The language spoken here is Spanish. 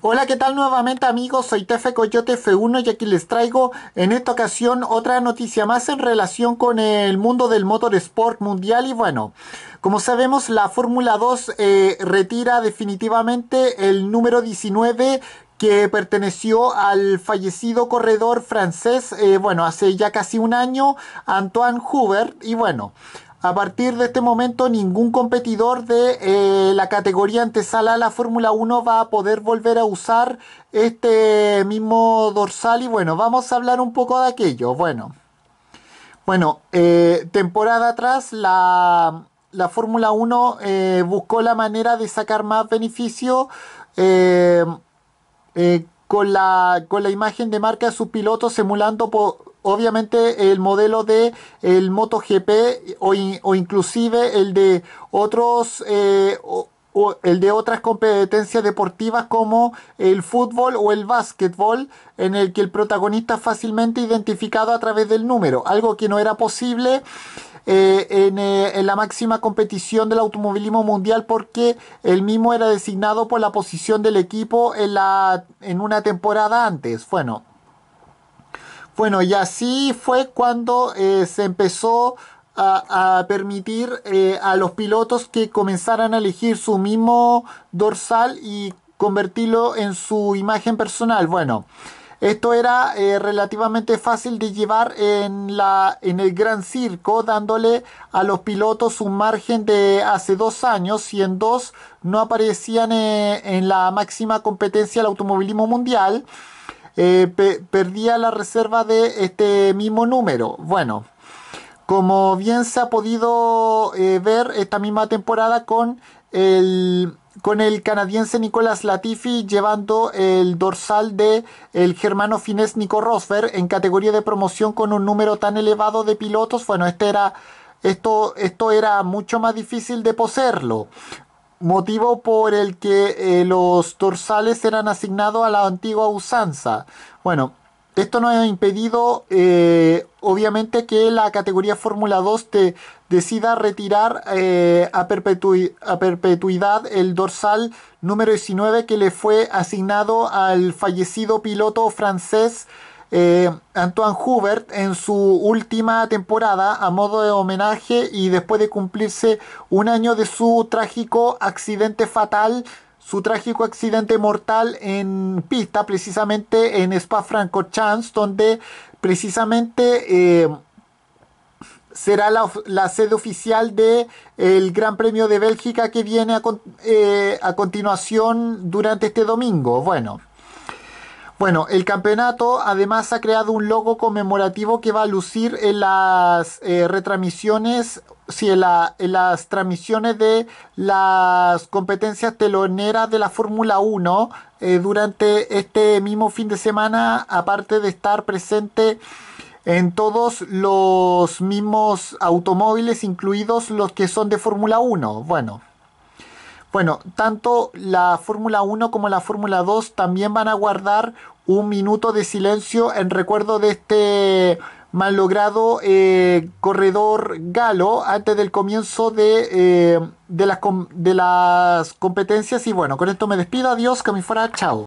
Hola, ¿qué tal nuevamente amigos? Soy Tefe Coyote F1 y aquí les traigo en esta ocasión otra noticia más en relación con el mundo del motorsport mundial y bueno, como sabemos la Fórmula 2 eh, retira definitivamente el número 19 que perteneció al fallecido corredor francés, eh, bueno, hace ya casi un año, Antoine Hubert y bueno, a partir de este momento ningún competidor de eh, la categoría antesala a la Fórmula 1 va a poder volver a usar este mismo dorsal y bueno, vamos a hablar un poco de aquello. Bueno, bueno eh, temporada atrás la, Fórmula 1 eh, buscó la manera de sacar más beneficio con la, con, la, imagen de marca de sus pilotos simulando... por obviamente el modelo de el MotoGP o, o inclusive el de otros eh, el de otras competencias deportivas como el fútbol o el básquetbol, en el que el protagonista es fácilmente identificado a través del número, algo que no era posible eh, eh, en, la máxima competición del automovilismo mundial porque el mismo era designado por la posición del equipo en, la, en una temporada antes. Bueno, bueno, y así fue cuando eh, se empezó a, permitir eh, a los pilotos que comenzaran a elegir su mismo dorsal y convertirlo en su imagen personal. Bueno, esto era eh, relativamente fácil de llevar en, la, en el gran circo, dándole a los pilotos un margen de hace dos años y en dos no aparecían en la máxima competencia del automovilismo mundial. Eh, perdía la reserva de este mismo número. Bueno, como bien se ha podido eh, ver esta misma temporada con el, con el canadiense Nicolás Latifi llevando el dorsal de el germano finés Nico Rosberg en categoría de promoción con un número tan elevado de pilotos. Bueno, este era... Esto, esto era mucho más difícil de poseerlo motivo por el que eh, los dorsales eran asignados a la antigua usanza. Bueno, esto no ha impedido, eh, obviamente, que la categoría Fórmula 2 decida retirar eh, a, perpetuidad el dorsal número 19 que le fue asignado al fallecido piloto francés eh, Antoine Hubert en su última temporada a modo de homenaje y después de cumplirse un año de su trágico accidente fatal su trágico accidente mortal en pista, precisamente en Spa-Francorchamps, donde precisamente eh, será la, sede oficial del Gran Premio de Bélgica que viene a eh, continuación durante este domingo. Bueno, bueno, el campeonato además ha creado un logo conmemorativo que va a lucir en las eh, retransmisiones, sí, en, las transmisiones de las competencias teloneras de la Fórmula 1 eh, durante este mismo fin de semana, aparte de estar presente en todos los mismos automóviles, incluidos los que son de Fórmula 1. Bueno. Bueno, tanto la Fórmula 1 como la Fórmula 2 también van a guardar un minuto de silencio en recuerdo de este mal logrado eh, corredor galo antes del comienzo de, eh, las de las competencias. Y bueno, con esto me despido. Adiós, que me fuera. Chao.